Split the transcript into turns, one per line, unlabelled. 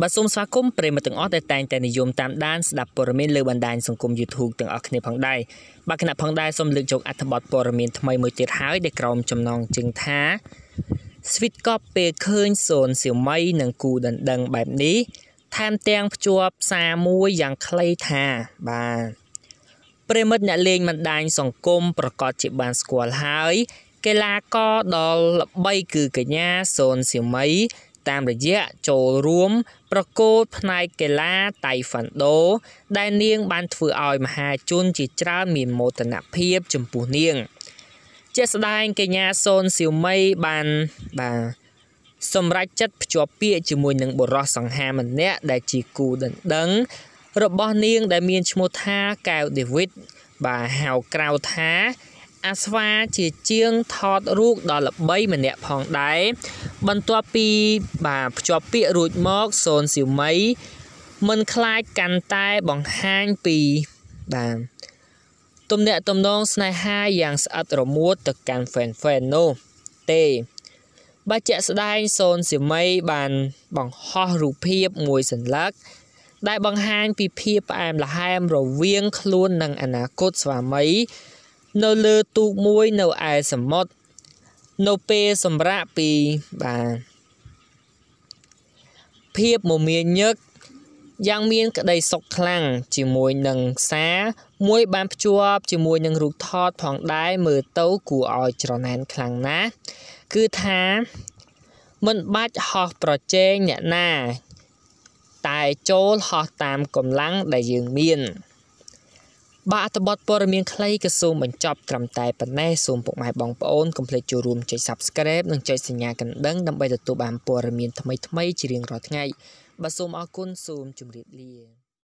បាទសូមស្វាគមន៍ប្រិមត្តទាំងអស់ដែលតែងតែនិយមតាមដានស្ដាប់ព័ត៌មានលើបណ្ដាញសង្គម YouTube ទាំងអស់គ្នាផងដែរបាទគណៈផងដែរសូមលើកយកអត្ថបទព័ត៌មានថ្មីមួយទៀតហើយដែលក្រោមចំណងជើងថា Sweet Cop ពេលឃើញសូនសៀវមីនិងគូដណ្ដឹងបែបនេះថែមទាំងភ្ជាប់សារមួយយ៉ាងខ្លីថាបាទប្រិមិត្តអ្នកលេងបណ្ដាញសង្គមប្រកាសជាបានស្គាល់ហើយកីឡាករដល់ល្បីគឺកញ្ញាសូនសៀវមីតាមរយៈចូលរួមប្រកួតផ្នែកកីឡាតៃវ៉ាន់ដូដែលនាង បានធ្វើឲ្យមហាជនជាច្រើនមានមោទនភាពចំពោះនាងជាស្ដែងកញ្ញាសូនសៀវមីបានបាទសម្រាប់ចិត្តភ្ជាប់ពាក្យជាមួយនឹងបុរសសង្ហាម្នាក់ដែលជាគូដណ្ដឹង របស់នាងដែលមានឈ្មោះថាកែវដេវីតបាទហៅក្រៅថា អាស្វាជាជាងថតរូបដល់ល្បីម្នាក់ផងដែរបន្ទាប់ពីបាទភ្ជាប់ពាក្យរួចមកសូនសៀវមីមិនខ្លាចកាន់តែបង្ហាញពីបាទទំនាក់ទំនងស្នេហាយ៉ាងស្អិតរមួតទៅកាន់ fan fan នោះទេបើជាក់ស្ដែងសូនសៀមីបានបង្ហោះរូបភាពមួយសន្លឹក ដែលបង្ហាញពីភាពផ្អែមល្ហែមរវាងខ្លួននិងអនាគតស្វាមី នៅលើទូកមួយនៅឯសមុទ្រនៅពេលសម្រាកពីបាទភាពមមាញឹកយ៉ាងមានក្តីសុខខ្លាំងជាមួយនឹងខ្សាមួយបានភ្ជាប់ជាមួយនឹងរូបថតផងដែរមើលទៅគួរឲ្យច្រណែនខ្លាំងណាស់គឺថា មិនបាច់ហោះប្រជែងអ្នកណា តែចូលហោះតាមកម្លាំងដែលយើងមានបាទអត្ថបទព័ត៌មានខ្លីក៏សូមបញ្ចប់ត្រឹមតែប៉ុណ្ណេះសូមពុកម៉ែបងប្អូនកុំភ្លេចចូលរួមចុច Subscribe និងចុចសញ្ញាកណ្ដឹងដើម្បីទទួលបានព័ត៌មានថ្មីៗជារៀងរាល់ថ្ងៃបាទសូមអរគុណសូមជម្រាបលា